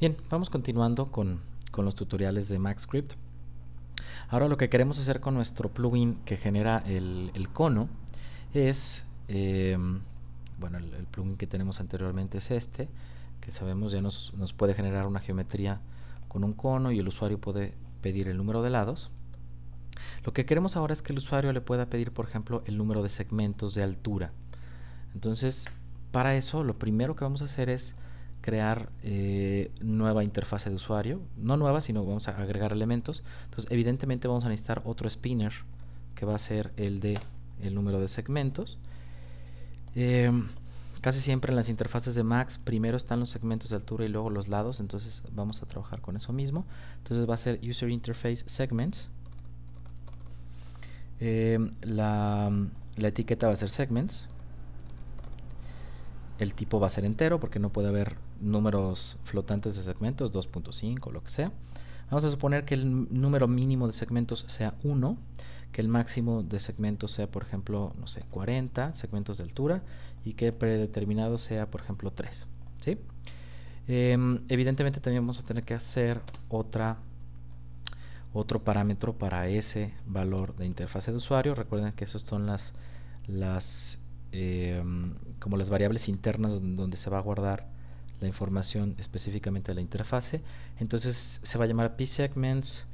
Bien, vamos continuando con, los tutoriales de MaxScript. Ahora lo que queremos hacer con nuestro plugin que genera el, cono es, em, bueno, el, plugin que tenemos anteriormente es este, que sabemos ya nos, nos puede generar una geometría con un cono y el usuario puede pedir el número de lados. Lo que queremos ahora es que el usuario le pueda pedir, por ejemplo, el número de segmentos de altura. Entonces, para eso, lo primero que vamos a hacer es crear eh, nueva interfase de usuario, no nueva, sino vamos a agregar elementos. Entonces, evidentemente vamos a necesitar otro spinner que va a ser el de el número de segmentos. Em, casi siempre en las interfaces de Max primero están los segmentos de altura y luego los lados, entonces vamos a trabajar con eso mismo. Entonces va a ser User Interface Segments. Em, la, la etiqueta va a ser Segments el tipo va a ser entero porque no puede haber números flotantes de segmentos, 2.5, lo que sea. Vamos a suponer que el número mínimo de segmentos sea 1, que el máximo de segmentos sea, por ejemplo, no sé, 40 segmentos de altura y que predeterminado sea, por ejemplo, 3. Em, evidentemente también vamos a tener que hacer otra otro parámetro para ese valor de interfase de usuario. Recuerden que esos son las, las eh, como las variables internas donde se va a guardar la información específicamente de la interfase. Entonces se va a llamar psegments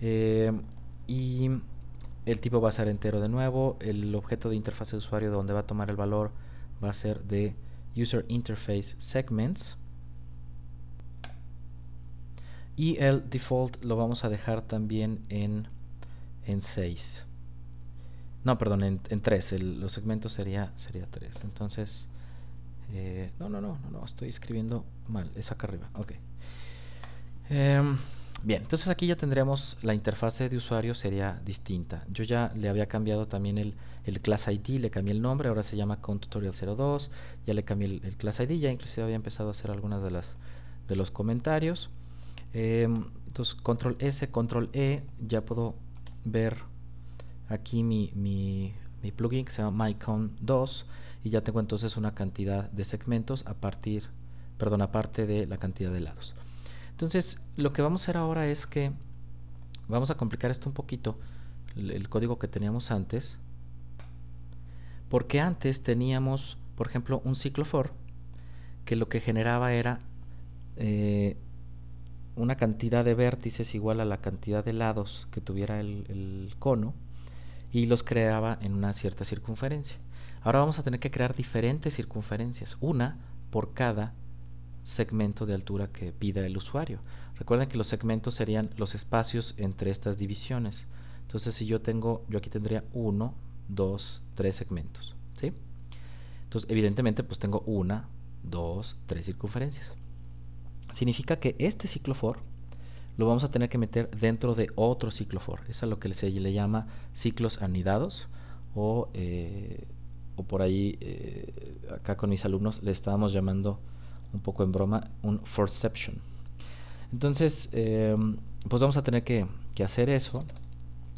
eh, y el tipo va a ser entero de nuevo. El objeto de interfase de usuario donde va a tomar el valor va a ser de user interface segments. Y el default lo vamos a dejar también en 6. No, perdón, en, tres. los segmentos sería, sería tres. Entonces. Eh, no, no, no, no, no, estoy escribiendo mal. Es acá arriba. Ok. Em, bien, entonces aquí ya tendríamos la interfase de usuario sería distinta. Yo ya le había cambiado también el, el Class ID, le cambié el nombre, ahora se llama ConTutorial02. Ya le cambié el, Class ID, ya inclusive había empezado a hacer algunas de las de los comentarios. Em, entonces, control S, control E, ya puedo ver aquí mi, plugin que se llama MyCon 2 y ya tengo entonces una cantidad de segmentos a partir, perdón, aparte de la cantidad de lados. Entonces, lo que vamos a hacer ahora es que vamos a complicar esto un poquito, el, código que teníamos antes, porque antes teníamos, por ejemplo, un ciclo for que lo que generaba era eh, una cantidad de vértices igual a la cantidad de lados que tuviera el cono y los creaba en una cierta circunferencia. Ahora vamos a tener que crear diferentes circunferencias, una por cada segmento de altura que pida el usuario. Recuerden que los segmentos serían los espacios entre estas divisiones. Entonces, si yo tengo, yo aquí tendría uno, dos, tres segmentos, ¿sí? Entonces, evidentemente, pues tengo una, dos, tres circunferencias. Significa que este ciclo for lo vamos a tener que meter dentro de otro ciclo ciclofor. Es lo que se le llama ciclos anidados o, eh, por ahí, eh, acá con mis alumnos le estábamos llamando un poco en broma un forception. Entonces, em, pues vamos a tener que, hacer eso.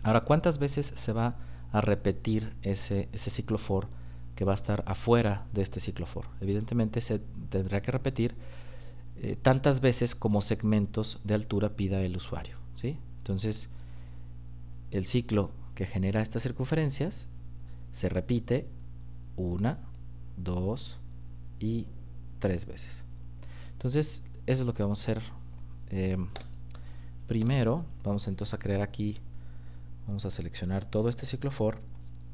Ahora, ¿cuántas veces se va a repetir ese, ese for que va a estar afuera de este ciclo for? Evidentemente se tendrá que repetir eh, tantas veces como segmentos de altura pida el usuario. Entonces, el ciclo que genera estas circunferencias se repite una, dos y tres veces. Entonces, eso es lo que vamos a hacer. Eh, primero, vamos entonces a crear aquí, vamos a seleccionar todo este ciclo for,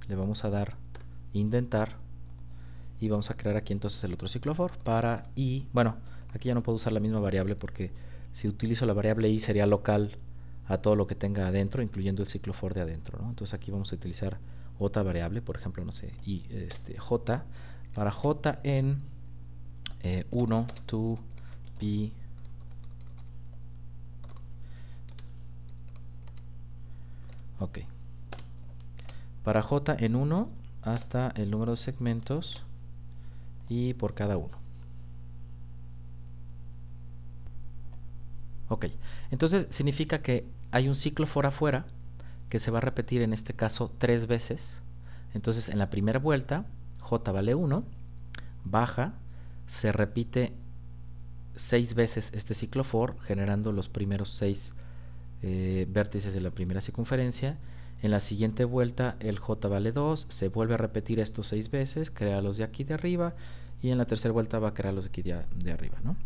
le vamos a dar indentar y vamos a crear aquí entonces el otro ciclo for para y, bueno, Aquí ya no puedo usar la misma variable porque si utilizo la variable i sería local a todo lo que tenga adentro, incluyendo el ciclo for de adentro. Entonces aquí vamos a utilizar otra variable, por ejemplo, no sé, y este, j, para j en 1, eh, 2, ok, para j en 1 hasta el número de segmentos y por cada uno. Ok, entonces significa que hay un ciclo for afuera que se va a repetir en este caso tres veces. Entonces en la primera vuelta J vale 1, baja, se repite seis veces este ciclo for generando los primeros seis eh, vértices de la primera circunferencia. En la siguiente vuelta el J vale 2, se vuelve a repetir estos seis veces, crea los de aquí de arriba y en la tercera vuelta va a crear los de aquí de, de arriba. ¿no?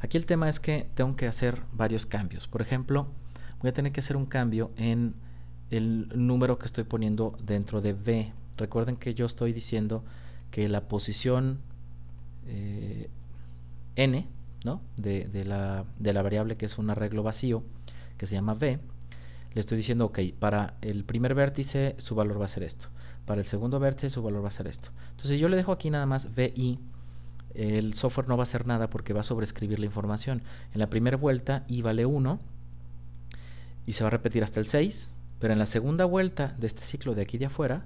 Aquí el tema es que tengo que hacer varios cambios. Por ejemplo, voy a tener que hacer un cambio en el número que estoy poniendo dentro de B. Recuerden que yo estoy diciendo que la posición eh, n de, la, de, la, variable que es un arreglo vacío que se llama b le estoy diciendo ok para el primer vértice su valor va a ser esto para el segundo vértice su valor va a ser esto entonces yo le dejo aquí nada más vi el software no va a hacer nada porque va a sobreescribir la información. En la primera vuelta i vale 1 y se va a repetir hasta el 6, pero en la segunda vuelta de este ciclo de aquí de afuera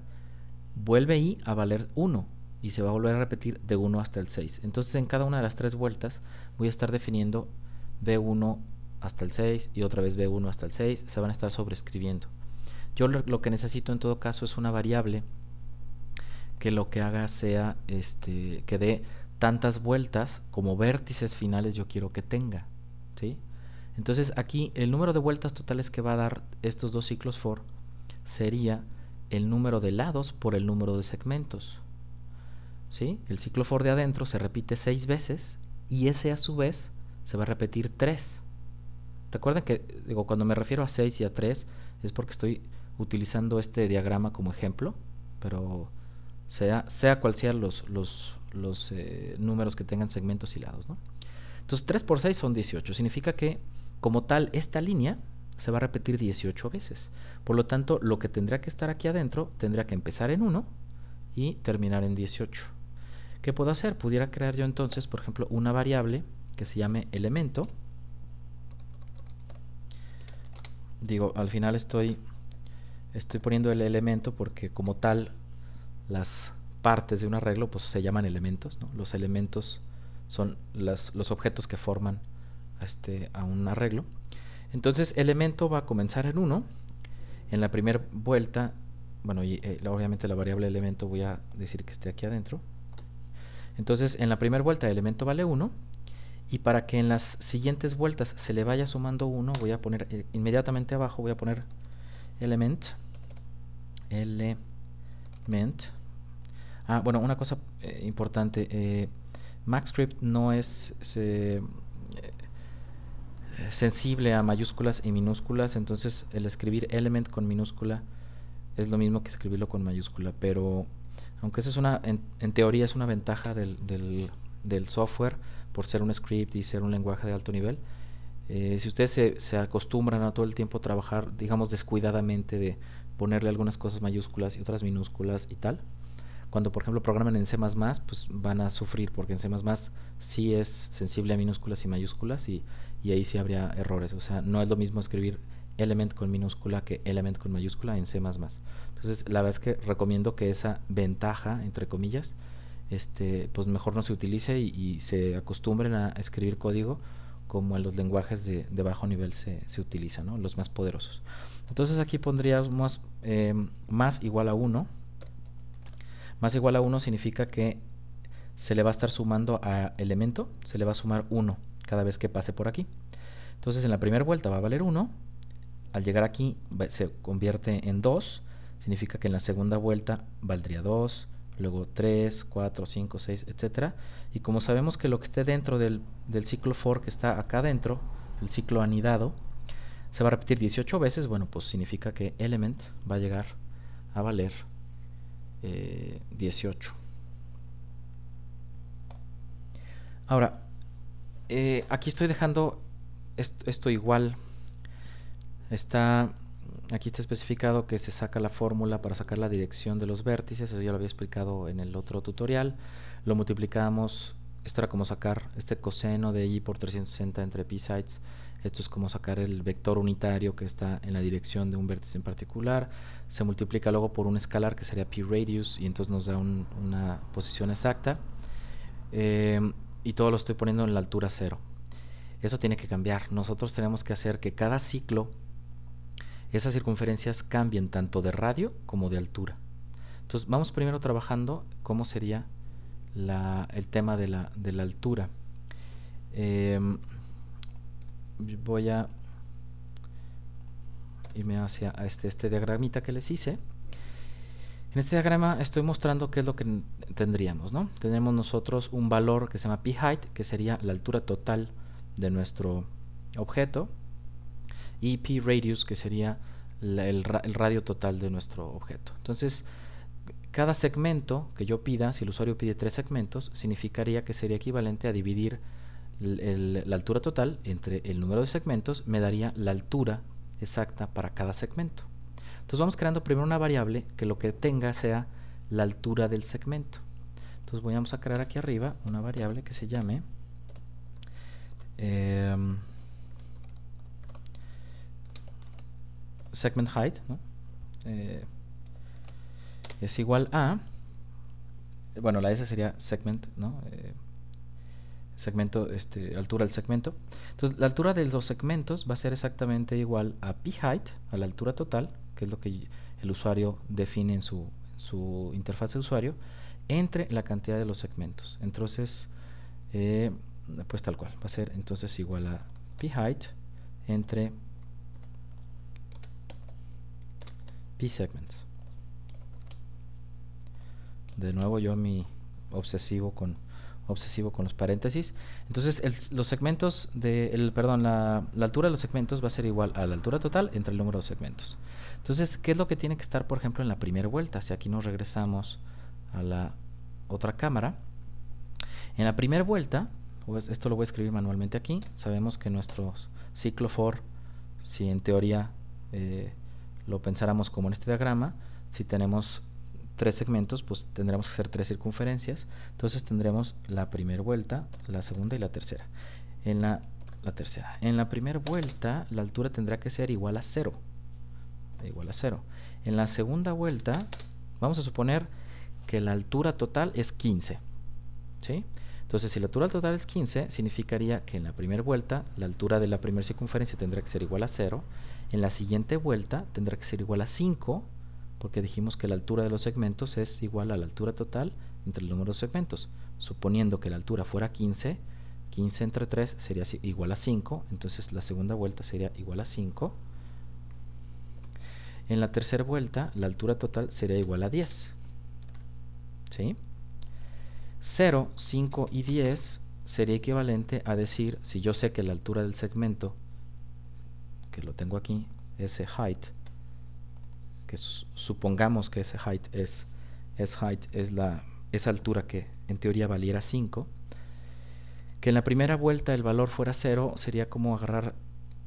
vuelve i a valer 1 y se va a volver a repetir de 1 hasta el 6. Entonces en cada una de las tres vueltas voy a estar definiendo b1 hasta el 6 y otra vez b1 hasta el 6, se van a estar sobreescribiendo. Yo lo que necesito en todo caso es una variable que lo que haga sea este que dé tantas vueltas como vértices finales yo quiero que tenga. ¿sí? Entonces aquí el número de vueltas totales que va a dar estos dos ciclos for sería el número de lados por el número de segmentos. ¿sí? El ciclo for de adentro se repite seis veces y ese a su vez se va a repetir tres. Recuerden que digo, cuando me refiero a 6 y a 3 es porque estoy utilizando este diagrama como ejemplo, pero sea, sea cual sea los, los los eh, números que tengan segmentos hilados. ¿no? Entonces 3 por 6 son 18. Significa que como tal esta línea se va a repetir 18 veces. Por lo tanto, lo que tendría que estar aquí adentro tendría que empezar en 1 y terminar en 18. ¿Qué puedo hacer? Pudiera crear yo entonces, por ejemplo, una variable que se llame elemento. Digo, al final estoy, estoy poniendo el elemento porque como tal las partes de un arreglo pues se llaman elementos, Los elementos son los objetos que forman este, a un arreglo. Entonces, elemento va a comenzar en 1. En la primera vuelta, bueno, y, eh, obviamente la variable elemento voy a decir que esté aquí adentro. Entonces, en la primera vuelta, elemento vale 1. Y para que en las siguientes vueltas se le vaya sumando 1, voy a poner eh, inmediatamente abajo, voy a poner element. Element Ah, bueno, una cosa eh, importante. Eh, MaxScript no es eh, sensible a mayúsculas y minúsculas, entonces el escribir element con minúscula es lo mismo que escribirlo con mayúscula, pero aunque esa es una, en, teoría es una ventaja del, software por ser un script y ser un lenguaje de alto nivel, si ustedes se, se, acostumbran a todo el tiempo trabajar, digamos, descuidadamente de ponerle algunas cosas mayúsculas y otras minúsculas y tal, cuando, por ejemplo, programan en C++, pues van a sufrir, porque en C++ sí es sensible a minúsculas y mayúsculas y, ahí sí habría errores. O sea, no es lo mismo escribir element con minúscula que element con mayúscula en C++. Entonces, la verdad es que recomiendo que esa ventaja, entre comillas, este, pues mejor no se utilice y, se acostumbren a escribir código como en los lenguajes de, de bajo nivel se, se utiliza ¿no? los más poderosos. Entonces aquí pondríamos eh, más igual a 1 más igual a 1 significa que se le va a estar sumando a elemento, se le va a sumar 1 cada vez que pase por aquí. Entonces en la primera vuelta va a valer 1, al llegar aquí se convierte en 2, significa que en la segunda vuelta valdría 2, luego 3, 4, 5, 6, etc. Y como sabemos que lo que esté dentro del, ciclo for que está acá dentro, el ciclo anidado, se va a repetir 18 veces, bueno, pues significa que element va a llegar a valer 18. Eh, Ahora, eh, aquí estoy dejando esto, igual. Está aquí está especificado que se saca la fórmula para sacar la dirección de los vértices. Eso ya lo había explicado en el otro tutorial. Lo multiplicamos. Esto era como sacar este coseno de y por 360 entre p sides esto es como sacar el vector unitario que está en la dirección de un vértice en particular. Se multiplica luego por un escalar que sería pi radius y entonces nos da una posición exacta. Eh, y todo lo estoy poniendo en la altura cero. Eso tiene que cambiar. Nosotros tenemos que hacer que cada ciclo esas circunferencias cambien tanto de radio como de altura. Entonces vamos primero trabajando cómo sería el tema de la, altura. Eh, voy a irme hacia este, este diagramita que les hice. En este diagrama estoy mostrando qué es lo que tendríamos, ¿no? Tenemos nosotros un valor que se llama p-height, que sería la altura total de nuestro objeto, y p-radius, que sería el, radio total de nuestro objeto. Entonces, cada segmento que yo pida, si el usuario pide tres segmentos, significaría que sería equivalente a dividir la altura total entre el número de segmentos me daría la altura exacta para cada segmento. Entonces vamos creando primero una variable que lo que tenga sea la altura del segmento. Entonces vamos a crear aquí arriba una variable que se llame em, segment height. ¿no? Eh, es igual a, bueno, la S sería segment, ¿no? Eh, segmento, este, altura del segmento. Entonces, la altura de los segmentos va a ser exactamente igual a p height, a la altura total, que es lo que el usuario define en su, interfaz de usuario, entre la cantidad de los segmentos. Entonces, eh, pues tal cual, va a ser entonces igual a p height entre p segments. De nuevo yo mi obsesivo con obsesivo con los paréntesis. Entonces, los segmentos de, perdón, la, altura de los segmentos va a ser igual a la altura total entre el número de segmentos. Entonces, ¿qué es lo que tiene que estar, por ejemplo, en la primera vuelta? Si aquí nos regresamos a la otra cámara, en la primera vuelta, esto lo voy a escribir manualmente aquí, sabemos que nuestro ciclo for, si en teoría eh, lo pensáramos como en este diagrama, si tenemos tres segmentos, pues tendremos que hacer tres circunferencias. Entonces tendremos la primera vuelta, la segunda y la tercera. En la, tercera. En la primera vuelta, la altura tendrá que ser igual a cero Igual a cero En la segunda vuelta, vamos a suponer que la altura total es 15. ¿Sí? Entonces, si la altura total es 15, significaría que en la primera vuelta la altura de la primera circunferencia tendrá que ser igual a cero, en la siguiente vuelta tendrá que ser igual a 5 porque dijimos que la altura de los segmentos es igual a la altura total entre el número de segmentos. Suponiendo que la altura fuera 15, 15 entre 3 sería igual a 5, entonces la segunda vuelta sería igual a 5. En la tercera vuelta, la altura total sería igual a 10. ¿Sí? 0, 5 y 10 sería equivalente a decir, si yo sé que la altura del segmento, que lo tengo aquí, ese height, que supongamos que ese height es, es height es la esa altura que en teoría valiera 5, que en la primera vuelta el valor fuera 0 sería como agarrar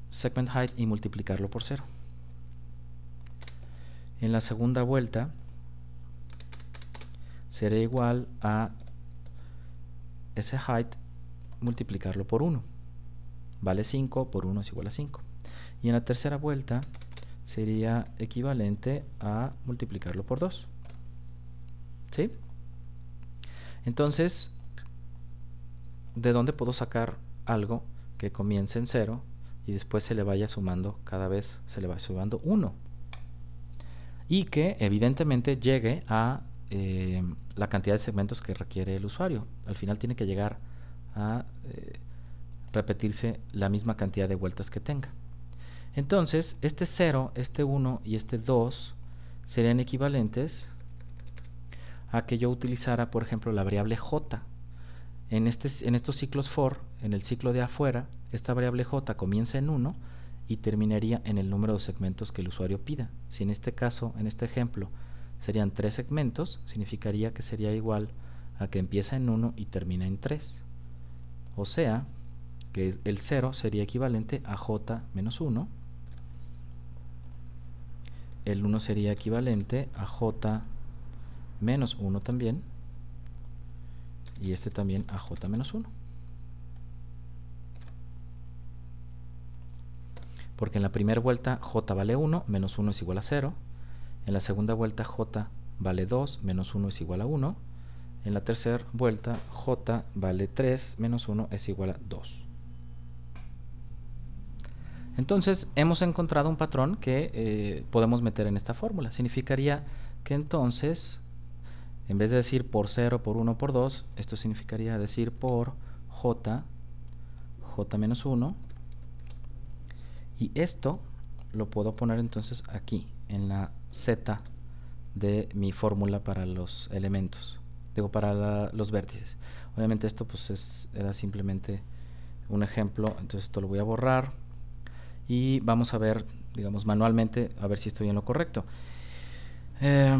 segment height y multiplicarlo por 0. En la segunda vuelta sería igual a ese height multiplicarlo por 1. Vale 5 por 1 es igual a 5. Y en la tercera vuelta sería equivalente a multiplicarlo por 2. ¿Sí? Entonces, ¿de dónde puedo sacar algo que comience en 0 y después se le vaya sumando, cada vez se le va sumando 1? Y que evidentemente llegue a eh, la cantidad de segmentos que requiere el usuario. Al final tiene que llegar a eh, repetirse la misma cantidad de vueltas que tenga. Entonces, este 0, este 1 y este 2 serían equivalentes a que yo utilizara, por ejemplo, la variable j. Este, en, estos ciclos for, en el ciclo de afuera, esta variable j comienza en 1 y terminaría en el número de segmentos que el usuario pida. Si en este caso, en este ejemplo, serían 3 segmentos, significaría que sería igual a que empieza en 1 y termina en 3. O sea, que el 0 sería equivalente a j menos 1 el 1 sería equivalente a j menos 1 también y este también a j menos 1 porque en la primera vuelta j vale 1 menos 1 es igual a 0 en la segunda vuelta j vale 2 menos 1 es igual a 1 en la tercera vuelta j vale 3 menos 1 es igual a 2 entonces hemos encontrado un patrón que eh, podemos meter en esta fórmula. Significaría que entonces, en vez de decir por 0, por 1, por 2, esto significaría decir por j, j menos 1. Y esto lo puedo poner entonces aquí, en la z de mi fórmula para los elementos, digo, para los vértices. Obviamente esto pues era simplemente un ejemplo, entonces esto lo voy a borrar y vamos a ver, digamos, manualmente, a ver si estoy en lo correcto. Eh,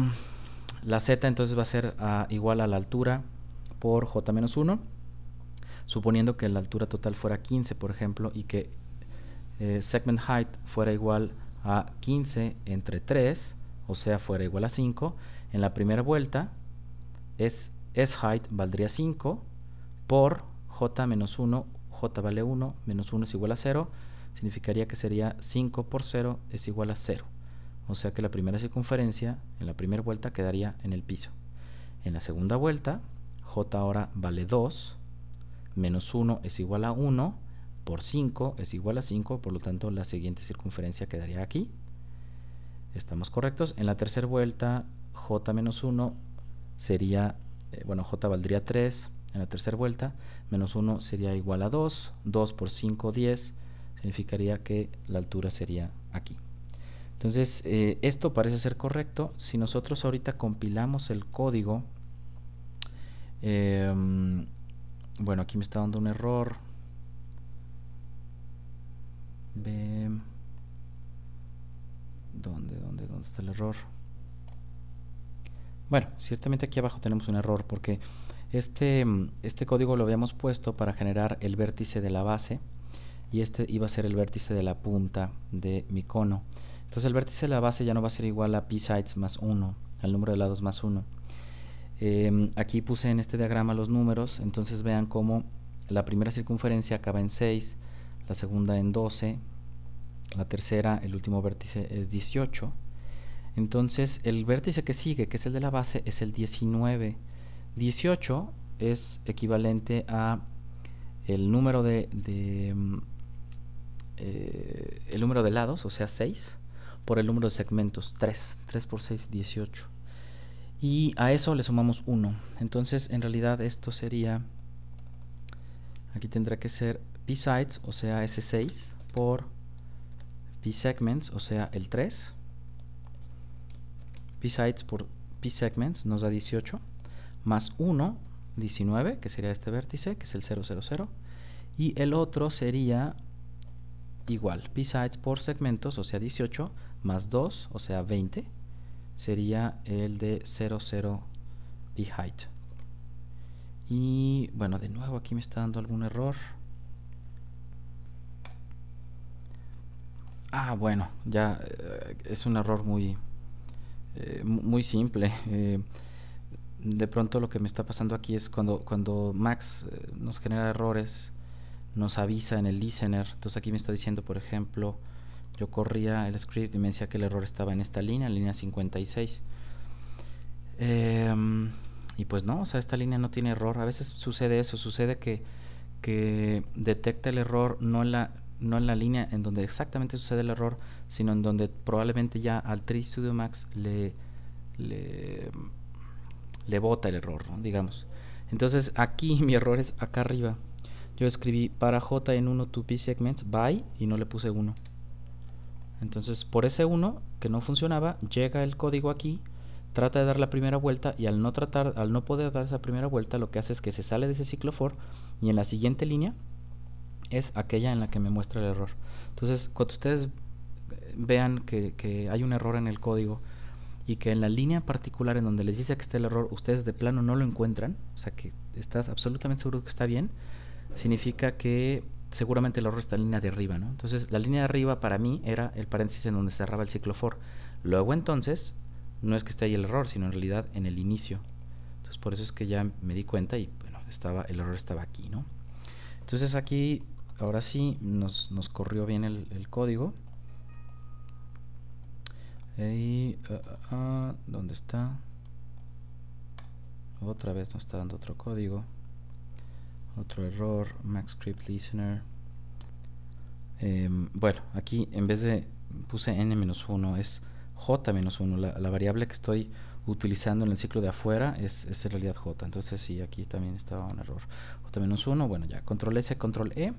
la z entonces va a ser igual a la altura por j menos 1, suponiendo que la altura total fuera 15, por ejemplo, y que eh, segment height fuera igual a 15 entre 3, o sea, fuera igual a 5, en la primera vuelta es s height valdría 5 por j menos 1, j vale 1, menos 1 es igual a 0, significaría que sería 5 por 0 es igual a 0. O sea que la primera circunferencia en la primera vuelta quedaría en el piso. En la segunda vuelta, j ahora vale 2, menos 1 es igual a 1, por 5 es igual a 5, por lo tanto la siguiente circunferencia quedaría aquí. Estamos correctos. En la tercera vuelta, j menos 1 sería, eh, bueno, j valdría 3 en la tercera vuelta, menos 1 sería igual a 2, 2 por 5, 10, significaría que la altura sería aquí. Entonces, eh, esto parece ser correcto. Si nosotros ahorita compilamos el código, em, bueno, aquí me está dando un error. ¿Dónde, dónde, dónde está el error? Bueno, ciertamente aquí abajo tenemos un error porque este, este código lo habíamos puesto para generar el vértice de la base y este iba a ser el vértice de la punta de mi cono. Entonces el vértice de la base ya no va a ser igual a p-sides más 1, al número de lados más 1. Em, aquí puse en este diagrama los números, entonces vean cómo la primera circunferencia acaba en 6, la segunda en 12, la tercera, el último vértice es 18. Entonces el vértice que sigue, que es el de la base, es el 19. 18 es equivalente a el número de, mm, número de lados, o sea 6, por el número de segmentos, 3. 3 por 6, 18. Y a eso le sumamos 1. Entonces, en realidad esto sería, aquí tendrá que ser p-sides, o sea ese 6, por p-segments, o sea el 3. p-sides por p-segments nos da 18, más 1, 19, que sería este vértice, que es el 000. Y el otro sería igual p por segmentos, o sea 18, más 2, o sea 20, sería el de 00 p-height. Y bueno, de nuevo aquí me está dando algún error. Ah, bueno, ya eh, es un error muy, eh, muy simple. Eh, de pronto lo que me está pasando aquí es cuando, cuando Max nos genera errores nos avisa en el listener. Entonces aquí me está diciendo, por ejemplo, yo corría el script y me decía que el error estaba en esta línea, línea 56. Em, y pues no, o sea, esta línea no tiene error. A veces sucede eso, sucede que, detecta el error no en, la, no en la línea en donde exactamente sucede el error, sino en donde probablemente ya al Tree Studio Max le, le, bota el error, digamos. Entonces aquí mi error es acá arriba yo escribí para j en 1 to segments by y no le puse 1. Entonces por ese 1 que no funcionaba, llega el código aquí, trata de dar la primera vuelta y al no, tratar, al no poder dar esa primera vuelta lo que hace es que se sale de ese ciclo for y en la siguiente línea es aquella en la que me muestra el error. Entonces cuando ustedes eh, vean que, que hay un error en el código, y que en la línea particular en donde les dice que está el error, ustedes de plano no lo encuentran, o sea que estás absolutamente seguro que está bien, significa que seguramente el error está en línea de arriba, ¿no? Entonces, la línea de arriba para mí era el paréntesis en donde cerraba el ciclo for. Luego entonces, no es que esté ahí el error, sino en realidad en el inicio. Entonces, por eso es que ya me di cuenta y bueno, estaba el error estaba aquí, ¿no? Entonces, aquí ahora sí nos, corrió bien el, código. Ah, ah, ah, ¿Dónde está? Otra vez nos está dando otro código otro error, max script listener. Em, bueno, aquí en vez de puse n-1, es j-1, la, variable que estoy utilizando en el ciclo de afuera es, en realidad j, entonces sí, aquí también estaba un error. j-1, bueno ya, control s, control e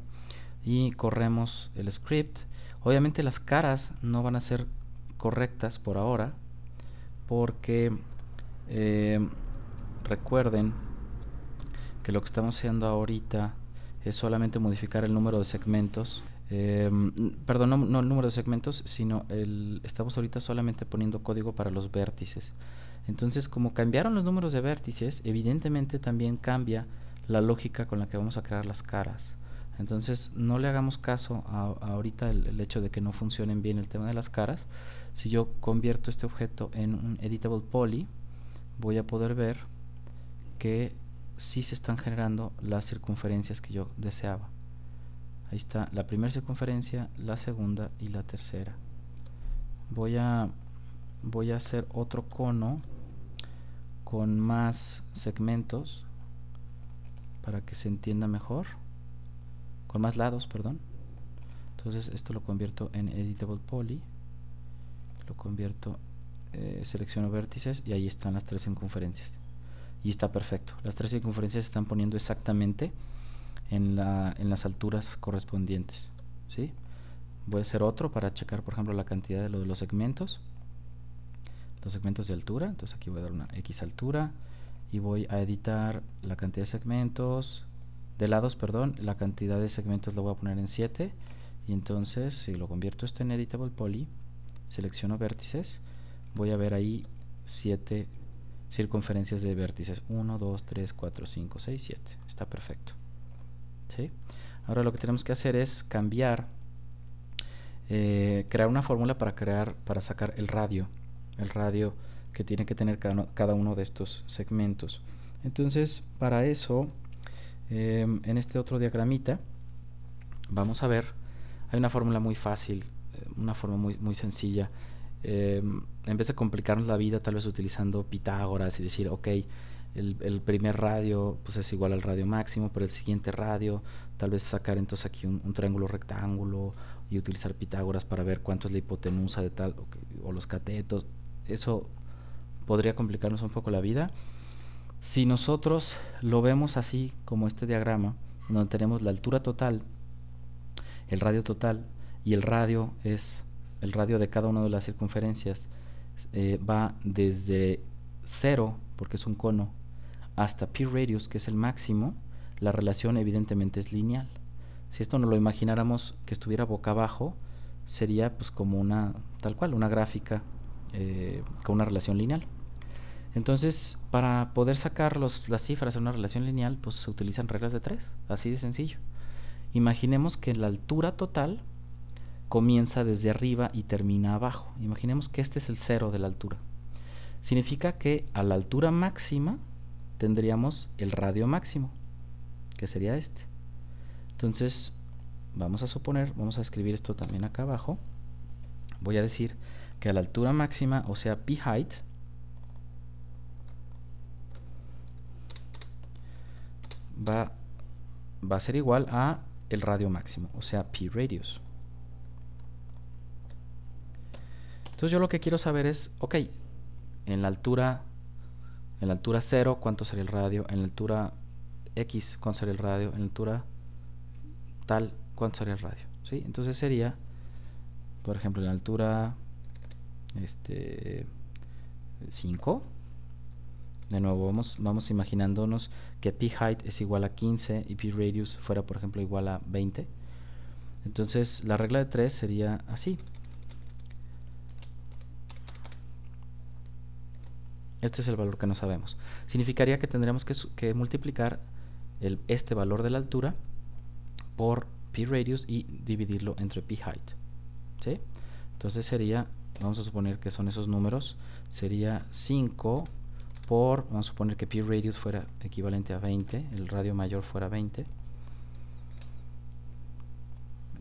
y corremos el script. Obviamente las caras no van a ser correctas por ahora porque em, recuerden que lo que estamos haciendo ahorita es solamente modificar el número de segmentos. Em, perdón, no, el número de segmentos, sino el, estamos ahorita solamente poniendo código para los vértices. Entonces, como cambiaron los números de vértices, evidentemente también cambia la lógica con la que vamos a crear las caras. Entonces, no le hagamos caso a, ahorita el, el, hecho de que no funcionen bien el tema de las caras. Si yo convierto este objeto en un editable poly, voy a poder ver que si se están generando las circunferencias que yo deseaba. Ahí está la primera circunferencia, la segunda y la tercera. Voy a, voy a hacer otro cono con más segmentos para que se entienda mejor. Con más lados, perdón. Entonces esto lo convierto en editable poly. Lo convierto, eh, selecciono vértices y ahí están las tres circunferencias y está perfecto. Las tres circunferencias se están poniendo exactamente en, las alturas correspondientes. ¿sí? Voy a hacer otro para checar, por ejemplo, la cantidad de, de los segmentos. Los segmentos de altura. Entonces aquí voy a dar una X altura y voy a editar la cantidad de segmentos, de lados, perdón, la cantidad de segmentos lo voy a poner en 7 y entonces si lo convierto esto en editable poly, selecciono vértices, voy a ver ahí 7 circunferencias de vértices 1, 2, 3, 4, 5, 6, 7. Está perfecto. Ahora lo que tenemos que hacer es cambiar, eh, crear una fórmula para, crear, para sacar el radio, el radio que tiene que tener cada, uno de estos segmentos. Entonces, para eso, em, en este otro diagramita, vamos a ver, hay una fórmula muy fácil, eh, una forma muy, muy sencilla en vez de complicarnos la vida tal vez utilizando Pitágoras y decir, ok, el, primer radio pues es igual al radio máximo, pero el siguiente radio tal vez sacar entonces aquí un, triángulo rectángulo y utilizar Pitágoras para ver cuánto es la hipotenusa de tal o los catetos. Eso podría complicarnos un poco la vida. Si nosotros lo vemos así como este diagrama, donde tenemos la altura total, el radio total y el radio es el radio de cada una de las circunferencias eh, va desde 0, porque es un cono, hasta pi radius, que es el máximo, la relación evidentemente es lineal. Si esto no lo imagináramos que estuviera boca abajo, sería pues como una, tal cual, una gráfica eh, con una relación lineal. Entonces, para poder sacar las cifras en una relación lineal, pues se utilizan reglas de tres, así de sencillo. Imaginemos que la altura total comienza desde arriba y termina abajo. Imaginemos que este es el cero de la altura. Significa que a la altura máxima tendríamos el radio máximo, que sería este. Entonces, vamos a suponer, vamos a escribir esto también acá abajo. Voy a decir que a la altura máxima, o sea, p height, va, va a ser igual a el radio máximo, o sea, p radius. Entonces yo lo que quiero saber es, ok, en la altura, en la altura 0, ¿cuánto sería el radio? En la altura X, ¿cuánto sería el radio? En la altura tal, ¿cuánto sería el radio? ¿Sí? Entonces sería, por ejemplo, en la altura este 5. De nuevo, vamos, vamos imaginándonos que pi height es igual a 15 y pi radius fuera, por ejemplo, igual a 20. Entonces, la regla de 3 sería así. Este es el valor que no sabemos. Significaría que tendríamos que, multiplicar este valor de la altura por pi radius y dividirlo entre pi height. Entonces sería, vamos a suponer que son esos números, sería 5 por, vamos a suponer que pi radius fuera equivalente a 20, el radio mayor fuera 20.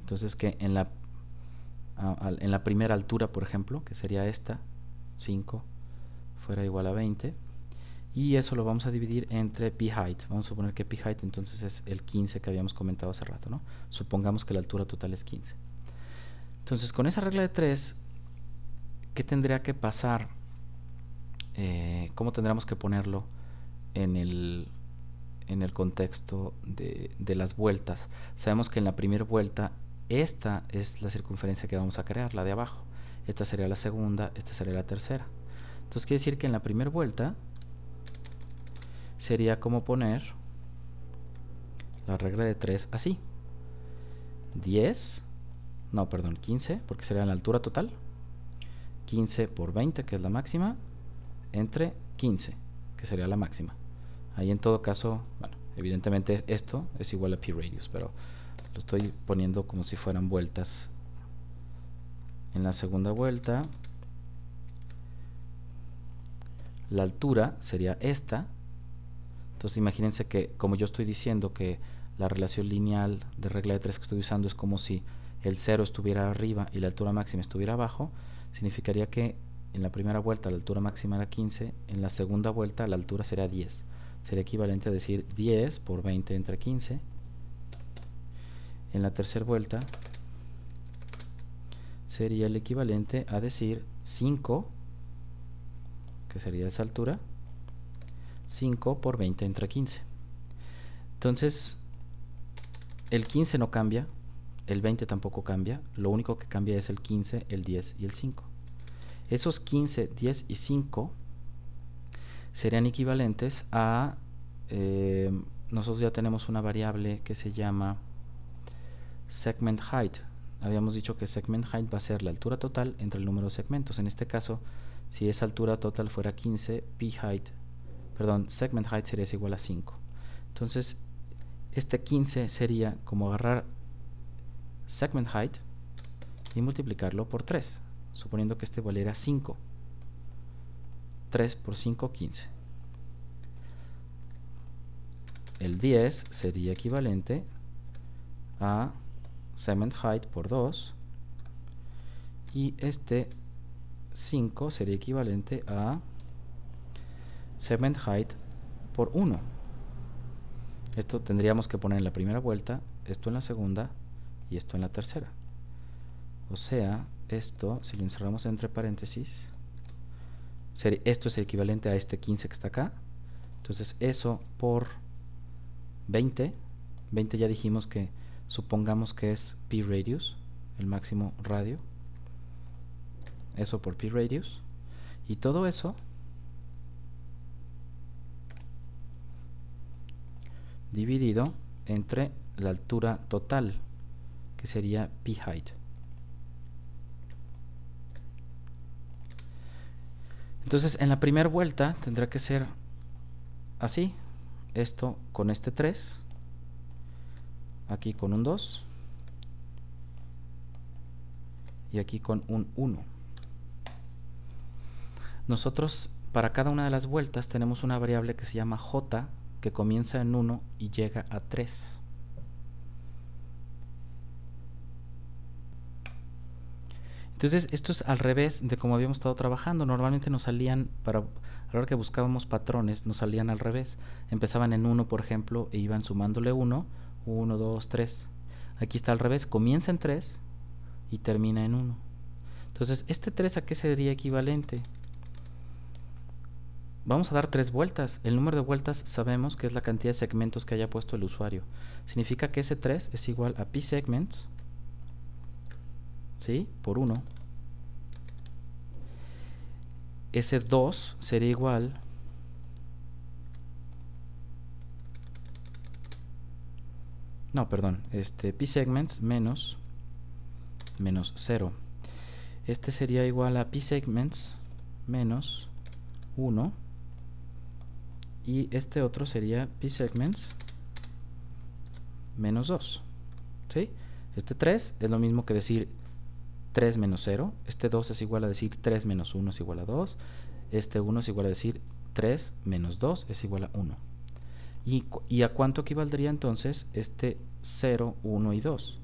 Entonces que en la, en la primera altura, por ejemplo, que sería esta, 5, era igual a 20 y eso lo vamos a dividir entre pi height. Vamos a suponer que pi height entonces es el 15 que habíamos comentado hace rato, ¿no? Supongamos que la altura total es 15. Entonces, con esa regla de 3, ¿qué tendría que pasar? Eh, ¿Cómo tendríamos que ponerlo en el, en el contexto de, de las vueltas? Sabemos que en la primera vuelta, esta es la circunferencia que vamos a crear, la de abajo. Esta sería la segunda, esta sería la tercera. Entonces quiere decir que en la primera vuelta sería como poner la regla de 3 así. 10, no, perdón, 15, porque sería la altura total. 15 por 20, que es la máxima, entre 15, que sería la máxima. Ahí en todo caso, bueno, evidentemente esto es igual a pi radius, pero lo estoy poniendo como si fueran vueltas. En la segunda vuelta la altura sería esta. Entonces imagínense que como yo estoy diciendo que la relación lineal de regla de 3 que estoy usando es como si el 0 estuviera arriba y la altura máxima estuviera abajo, significaría que en la primera vuelta la altura máxima era 15, en la segunda vuelta la altura será 10. Sería equivalente a decir 10 por 20 entre 15. En la tercera vuelta sería el equivalente a decir 5 que sería esa altura, 5 por 20 entre 15. Entonces, el 15 no cambia, el 20 tampoco cambia, lo único que cambia es el 15, el 10 y el 5. Esos 15, 10 y 5 serían equivalentes a... Eh, nosotros ya tenemos una variable que se llama segment height. Habíamos dicho que segment height va a ser la altura total entre el número de segmentos. En este caso, si esa altura total fuera 15, p height, perdón, segment height sería igual a 5. Entonces, este 15 sería como agarrar segment height y multiplicarlo por 3, suponiendo que este valiera 5. 3 por 5, 15. El 10 sería equivalente a segment height por 2 y este 5 sería equivalente a segment height por 1. Esto tendríamos que poner en la primera vuelta, esto en la segunda y esto en la tercera. O sea, esto, si lo encerramos entre paréntesis, esto es equivalente a este 15 que está acá. Entonces eso por 20, 20 ya dijimos que supongamos que es p radius, el máximo radio eso por pi radius y todo eso dividido entre la altura total que sería pi height entonces en la primera vuelta tendrá que ser así esto con este 3 aquí con un 2 y aquí con un 1 nosotros para cada una de las vueltas tenemos una variable que se llama j que comienza en 1 y llega a 3. Entonces esto es al revés de cómo habíamos estado trabajando. Normalmente nos salían, para, a la hora que buscábamos patrones, nos salían al revés. Empezaban en 1, por ejemplo, e iban sumándole 1, 1, 2, 3. Aquí está al revés, comienza en 3 y termina en 1. Entonces, ¿este 3 a qué sería equivalente? Vamos a dar tres vueltas. El número de vueltas sabemos que es la cantidad de segmentos que haya puesto el usuario. Significa que ese 3 es igual a p segments ¿sí? por 1. Ese 2 sería igual No, perdón, este p segments menos menos 0. Este sería igual a p segments menos 1 y este otro sería p-segments menos 2. ¿sí? Este 3 es lo mismo que decir 3 menos 0. Este 2 es igual a decir 3 menos 1 es igual a 2. Este 1 es igual a decir 3 menos 2 es igual a 1. ¿Y, y a cuánto equivaldría entonces este 0, 1 y 2?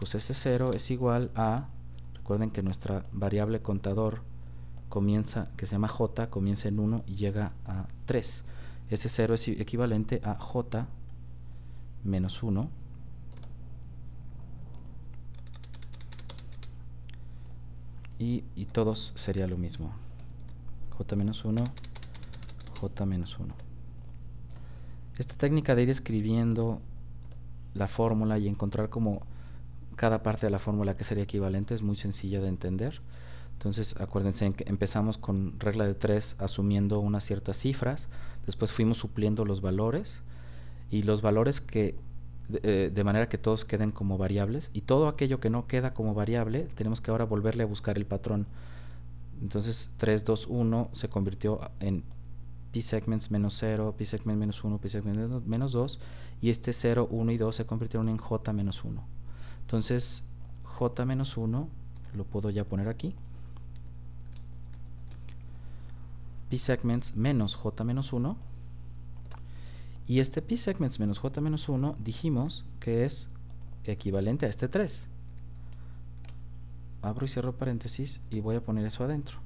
Pues este 0 es igual a, recuerden que nuestra variable contador comienza, que se llama j, comienza en 1 y llega a 3 ese 0 es equivalente a j menos 1 y, y todos sería lo mismo j menos 1 j menos 1 esta técnica de ir escribiendo la fórmula y encontrar como cada parte de la fórmula que sería equivalente es muy sencilla de entender entonces, acuérdense, que empezamos con regla de 3 asumiendo unas ciertas cifras, después fuimos supliendo los valores y los valores que eh, de, manera que todos queden como variables y todo aquello que no queda como variable tenemos que ahora volverle a buscar el patrón. Entonces 3, 2, 1 se convirtió en p-segments menos 0, p segments menos 1, p segments menos 2 y este 0, 1 y 2 se convirtieron en j menos 1. Entonces j menos 1 lo puedo ya poner aquí. segments menos j-1 menos y este segments menos j-1 menos dijimos que es equivalente a este 3 abro y cierro paréntesis y voy a poner eso adentro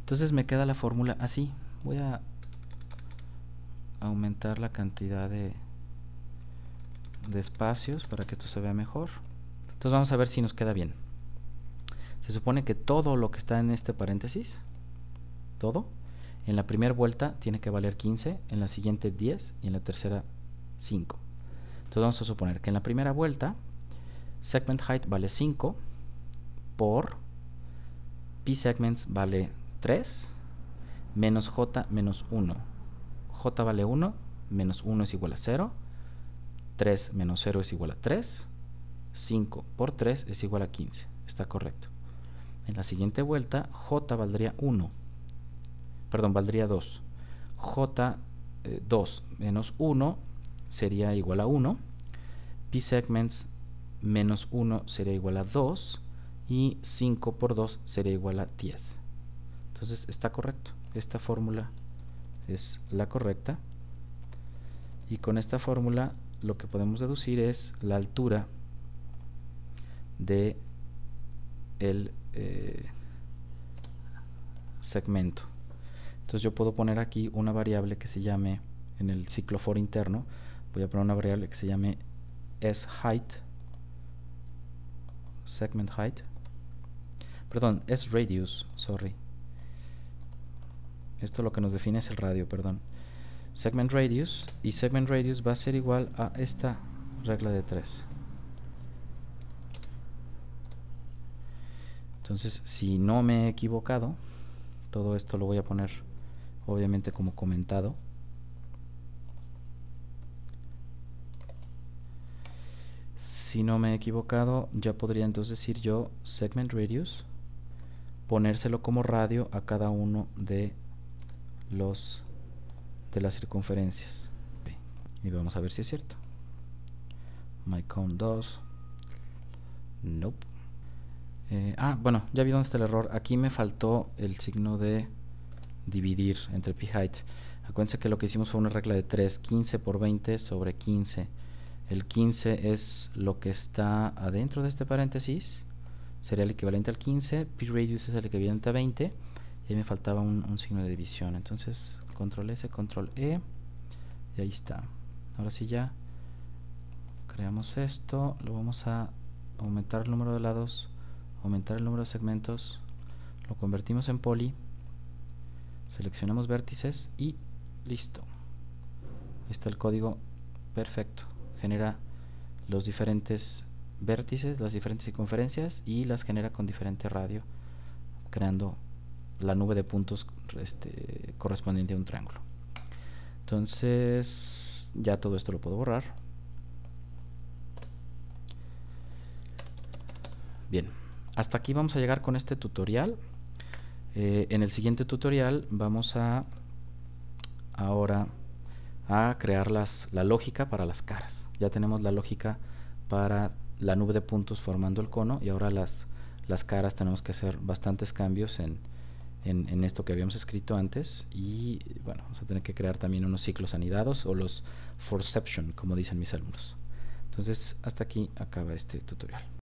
entonces me queda la fórmula así voy a aumentar la cantidad de, de espacios para que esto se vea mejor entonces vamos a ver si nos queda bien se supone que todo lo que está en este paréntesis, todo, en la primera vuelta tiene que valer 15, en la siguiente 10 y en la tercera 5. Entonces vamos a suponer que en la primera vuelta segment height vale 5 por p segments vale 3 menos j menos 1. j vale 1, menos 1 es igual a 0, 3 menos 0 es igual a 3, 5 por 3 es igual a 15. Está correcto. En la siguiente vuelta, J valdría 1. Perdón, valdría 2. J2 eh, menos 1 sería igual a 1. P segments menos 1 sería igual a 2. Y 5 por 2 sería igual a 10. Entonces está correcto. Esta fórmula es la correcta. Y con esta fórmula lo que podemos deducir es la altura de el eh, segmento. Entonces yo puedo poner aquí una variable que se llame, en el ciclo for interno, voy a poner una variable que se llame s-height, segment height, perdón, s radius, sorry. Esto lo que nos define es el radio, perdón. Segment radius y segment radius va a ser igual a esta regla de 3. Entonces, si no me he equivocado, todo esto lo voy a poner obviamente como comentado. Si no me he equivocado, ya podría entonces decir yo segment radius, ponérselo como radio a cada uno de los de las circunferencias. Y vamos a ver si es cierto. My count 2. Nope. Eh, ah, bueno, ya vi dónde está el error. Aquí me faltó el signo de dividir entre pi height. Acuérdense que lo que hicimos fue una regla de 3, 15 por 20 sobre 15. El 15 es lo que está adentro de este paréntesis, sería el equivalente al 15, pi radius es el equivalente a 20, y ahí me faltaba un, un signo de división. Entonces, control S, control E, y ahí está. Ahora sí ya creamos esto, lo vamos a aumentar el número de lados aumentar el número de segmentos, lo convertimos en poli, seleccionamos vértices y listo. Ahí está el código perfecto. Genera los diferentes vértices, las diferentes circunferencias y las genera con diferente radio, creando la nube de puntos este, correspondiente a un triángulo. Entonces, ya todo esto lo puedo borrar. Bien. Hasta aquí vamos a llegar con este tutorial. Eh, en el siguiente tutorial vamos a ahora a crear la lógica para las caras. Ya tenemos la lógica para la nube de puntos formando el cono y ahora las, las caras tenemos que hacer bastantes cambios en, esto que habíamos escrito antes y bueno, vamos a tener que crear también unos ciclos anidados o los forception como dicen mis alumnos. Entonces hasta aquí acaba este tutorial.